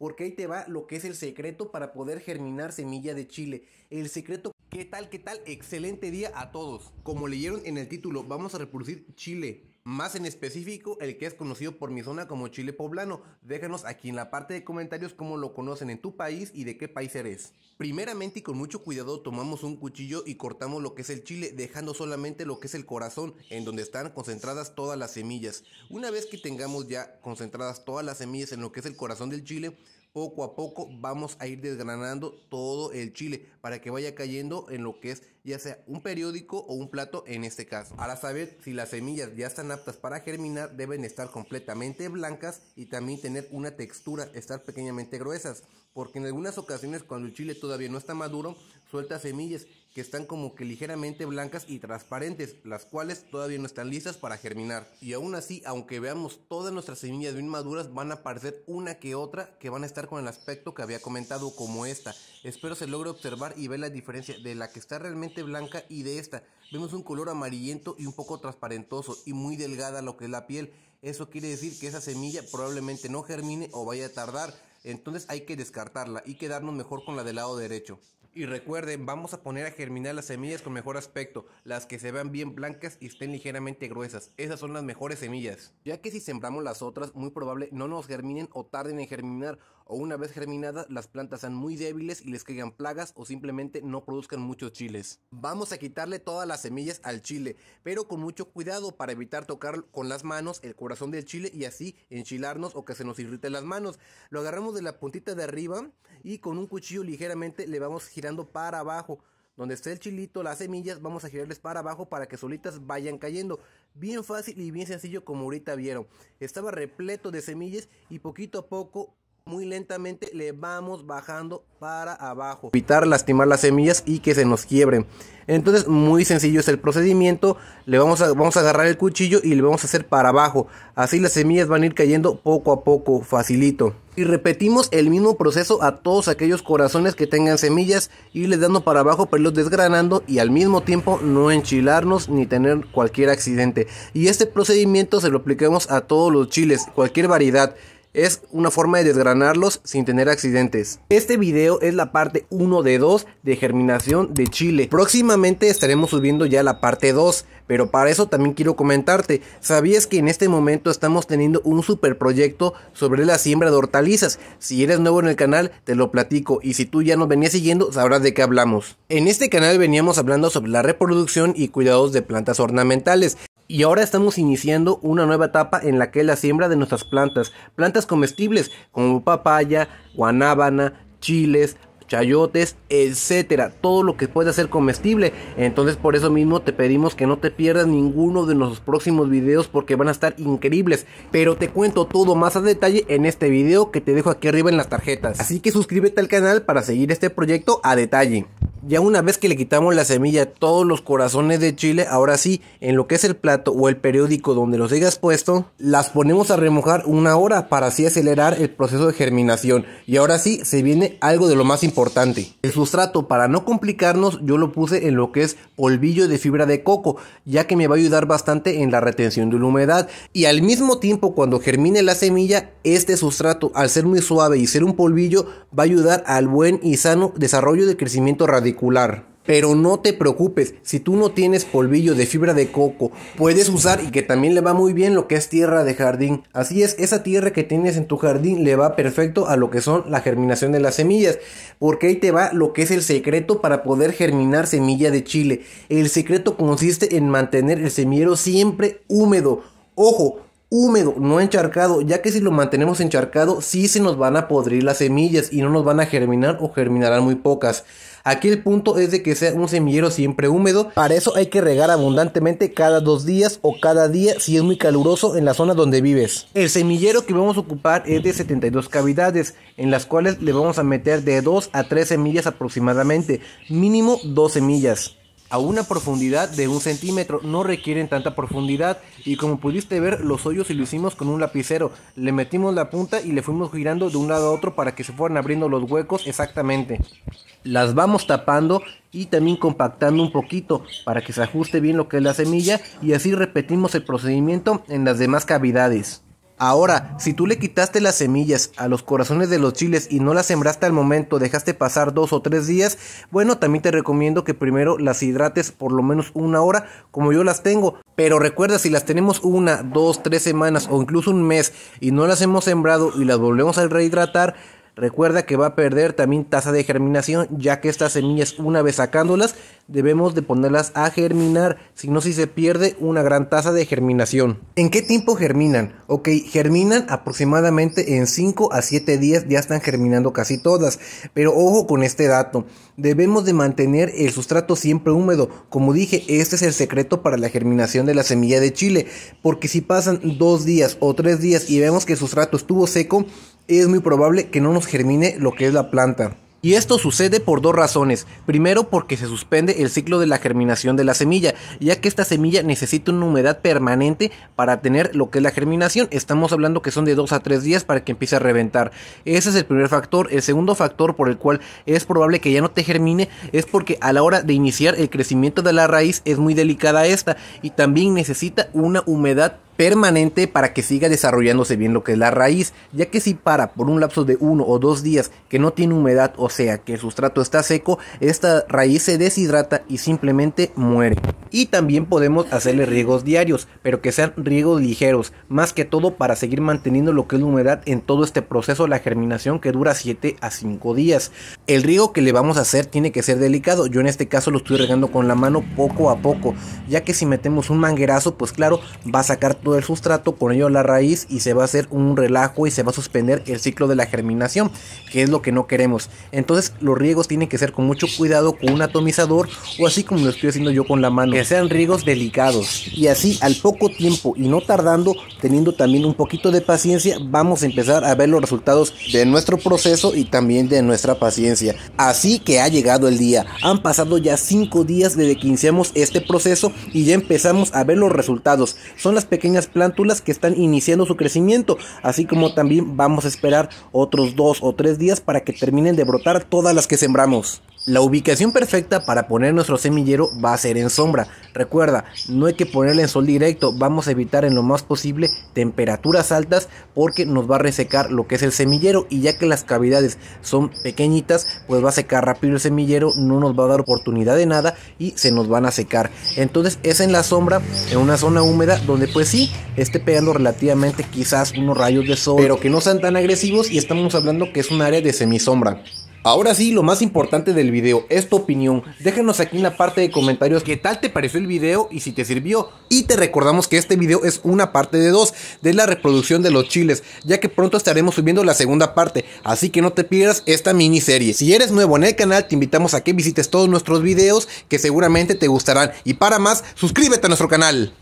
Porque ahí te va lo que es el secreto para poder germinar semilla de chile. El secreto. ¿Qué tal? ¿Qué tal? Excelente día a todos. Como leyeron en el título, vamos a reproducir chile. Más en específico, el que es conocido por mi zona como chile poblano. Déjanos aquí en la parte de comentarios cómo lo conocen en tu país y de qué país eres. Primeramente y con mucho cuidado tomamos un cuchillo y cortamos lo que es el chile, dejando solamente lo que es el corazón, en donde están concentradas todas las semillas. Una vez que tengamos ya concentradas todas las semillas en lo que es el corazón del chile, poco a poco vamos a ir desgranando todo el chile para que vaya cayendo en lo que es ya sea un periódico o un plato en este caso. Para saber si las semillas ya están aptas para germinar deben estar completamente blancas y también tener una textura, estar pequeñamente gruesas, porque en algunas ocasiones cuando el chile todavía no está maduro suelta semillas que están como que ligeramente blancas y transparentes, las cuales todavía no están listas para germinar. Y aún así, aunque veamos todas nuestras semillas bien maduras, van a aparecer una que otra que van a estar con el aspecto que había comentado como esta. Espero se logre observar y ver la diferencia de la que está realmente blanca y de esta. Vemos un color amarillento y un poco transparentoso y muy delgada lo que es la piel. Eso quiere decir que esa semilla probablemente no germine o vaya a tardar. Entonces hay que descartarla y quedarnos mejor con la del lado derecho. Y recuerden, vamos a poner a germinar las semillas con mejor aspecto, las que se vean bien blancas y estén ligeramente gruesas. Esas son las mejores semillas. Ya que si sembramos las otras, muy probable no nos germinen o tarden en germinar o una vez germinadas las plantas sean muy débiles y les caigan plagas o simplemente no produzcan muchos chiles. Vamos a quitarle todas las semillas al chile, pero con mucho cuidado para evitar tocar con las manos el corazón del chile y así enchilarnos o que se nos irriten las manos. Lo agarramos de la puntita de arriba y con un cuchillo ligeramente le vamos girando para abajo donde esté el chilito, las semillas, vamos a girarles para abajo para que solitas vayan cayendo. Bien fácil y bien sencillo como ahorita vieron. Estaba repleto de semillas y poquito a poco muy lentamente le vamos bajando para abajo. Evitar lastimar las semillas y que se nos quiebren. Entonces muy sencillo es el procedimiento. Le vamos a, vamos a agarrar el cuchillo y le vamos a hacer para abajo. Así las semillas van a ir cayendo poco a poco, facilito. Y repetimos el mismo proceso a todos aquellos corazones que tengan semillas. Y les dando para abajo para los desgranando y al mismo tiempo no enchilarnos ni tener cualquier accidente. Y este procedimiento se lo aplicamos a todos los chiles, cualquier variedad. Es una forma de desgranarlos sin tener accidentes. Este video es la parte 1 de 2 de germinación de Chile. Próximamente estaremos subiendo ya la parte 2, pero para eso también quiero comentarte. ¿Sabías que en este momento estamos teniendo un super proyecto sobre la siembra de hortalizas? Si eres nuevo en el canal, te lo platico y si tú ya nos venías siguiendo, sabrás de qué hablamos. En este canal veníamos hablando sobre la reproducción y cuidados de plantas ornamentales. Y ahora estamos iniciando una nueva etapa en la que es la siembra de nuestras plantas, plantas comestibles como papaya, guanábana, chiles, chayotes, etcétera, todo lo que pueda ser comestible. Entonces, por eso mismo te pedimos que no te pierdas ninguno de nuestros próximos videos porque van a estar increíbles. Pero te cuento todo más a detalle en este video que te dejo aquí arriba en las tarjetas. Así que suscríbete al canal para seguir este proyecto a detalle ya una vez que le quitamos la semilla, todos los corazones de chile, ahora sí, en lo que es el plato o el periódico donde los hayas puesto, las ponemos a remojar una hora para así acelerar el proceso de germinación. Y ahora sí, se viene algo de lo más importante. El sustrato, para no complicarnos, yo lo puse en lo que es polvillo de fibra de coco, ya que me va a ayudar bastante en la retención de la humedad. Y al mismo tiempo, cuando germine la semilla, este sustrato, al ser muy suave y ser un polvillo, va a ayudar al buen y sano desarrollo de crecimiento radical pero no te preocupes, si tú no tienes polvillo de fibra de coco, puedes usar y que también le va muy bien lo que es tierra de jardín. Así es, esa tierra que tienes en tu jardín le va perfecto a lo que son la germinación de las semillas, porque ahí te va lo que es el secreto para poder germinar semilla de chile. El secreto consiste en mantener el semillero siempre húmedo. Ojo, húmedo, no encharcado, ya que si lo mantenemos encharcado sí se nos van a podrir las semillas y no nos van a germinar o germinarán muy pocas. Aquí el punto es de que sea un semillero siempre húmedo. Para eso hay que regar abundantemente cada dos días o cada día si es muy caluroso en la zona donde vives. El semillero que vamos a ocupar es de 72 cavidades, en las cuales le vamos a meter de 2 a 3 semillas aproximadamente, mínimo 2 semillas a una profundidad de un centímetro, no requieren tanta profundidad y como pudiste ver los hoyos y lo hicimos con un lapicero, le metimos la punta y le fuimos girando de un lado a otro para que se fueran abriendo los huecos exactamente. Las vamos tapando y también compactando un poquito para que se ajuste bien lo que es la semilla y así repetimos el procedimiento en las demás cavidades. Ahora, si tú le quitaste las semillas a los corazones de los chiles y no las sembraste al momento, dejaste pasar dos o tres días, bueno, también te recomiendo que primero las hidrates por lo menos una hora, como yo las tengo. Pero recuerda, si las tenemos una, dos, tres semanas o incluso un mes y no las hemos sembrado y las volvemos a rehidratar, Recuerda que va a perder también tasa de germinación, ya que estas semillas una vez sacándolas debemos de ponerlas a germinar, si no si se pierde una gran tasa de germinación. ¿En qué tiempo germinan? Ok, germinan aproximadamente en 5 a 7 días ya están germinando casi todas, pero ojo con este dato, debemos de mantener el sustrato siempre húmedo, como dije, este es el secreto para la germinación de la semilla de chile, porque si pasan 2 días o 3 días y vemos que el sustrato estuvo seco, es muy probable que no nos germine lo que es la planta. Y esto sucede por dos razones. Primero, porque se suspende el ciclo de la germinación de la semilla, ya que esta semilla necesita una humedad permanente para tener lo que es la germinación. Estamos hablando que son de 2 a 3 días para que empiece a reventar. Ese es el primer factor. El segundo factor por el cual es probable que ya no te germine es porque a la hora de iniciar el crecimiento de la raíz es muy delicada esta y también necesita una humedad permanente para que siga desarrollándose bien lo que es la raíz, ya que si para por un lapso de uno o dos días que no tiene humedad, o sea que el sustrato está seco, esta raíz se deshidrata y simplemente muere. Y también podemos hacerle riegos diarios, pero que sean riegos ligeros, más que todo para seguir manteniendo lo que es la humedad en todo este proceso de la germinación que dura 7 a 5 días. El riego que le vamos a hacer tiene que ser delicado, yo en este caso lo estoy regando con la mano poco a poco, ya que si metemos un manguerazo, pues claro, va a sacar todo el sustrato, con ello la raíz y se va a hacer un relajo y se va a suspender el ciclo de la germinación, que es lo que no queremos. Entonces los riegos tienen que ser con mucho cuidado, con un atomizador o así como lo estoy haciendo yo con la mano, que sean riegos delicados. Y así al poco tiempo y no tardando, teniendo también un poquito de paciencia, vamos a empezar a ver los resultados de nuestro proceso y también de nuestra paciencia. Así que ha llegado el día, han pasado ya 5 días desde que iniciamos este proceso y ya empezamos a ver los resultados. Son las pequeñas plántulas que están iniciando su crecimiento, así como también vamos a esperar otros dos o tres días para que terminen de brotar todas las que sembramos. La ubicación perfecta para poner nuestro semillero va a ser en sombra. Recuerda, no hay que ponerle en sol directo, vamos a evitar en lo más posible temperaturas altas porque nos va a resecar lo que es el semillero y ya que las cavidades son pequeñitas, pues va a secar rápido el semillero, no nos va a dar oportunidad de nada y se nos van a secar. Entonces es en la sombra, en una zona húmeda donde pues sí, esté pegando relativamente quizás unos rayos de sol, pero que no sean tan agresivos y estamos hablando que es un área de semisombra. Ahora sí, lo más importante del video es tu opinión. Déjanos aquí en la parte de comentarios qué tal te pareció el video y si te sirvió. Y te recordamos que este video es una parte de dos de la reproducción de los chiles, ya que pronto estaremos subiendo la segunda parte, así que no te pierdas esta miniserie. Si eres nuevo en el canal, te invitamos a que visites todos nuestros videos que seguramente te gustarán. Y para más, suscríbete a nuestro canal.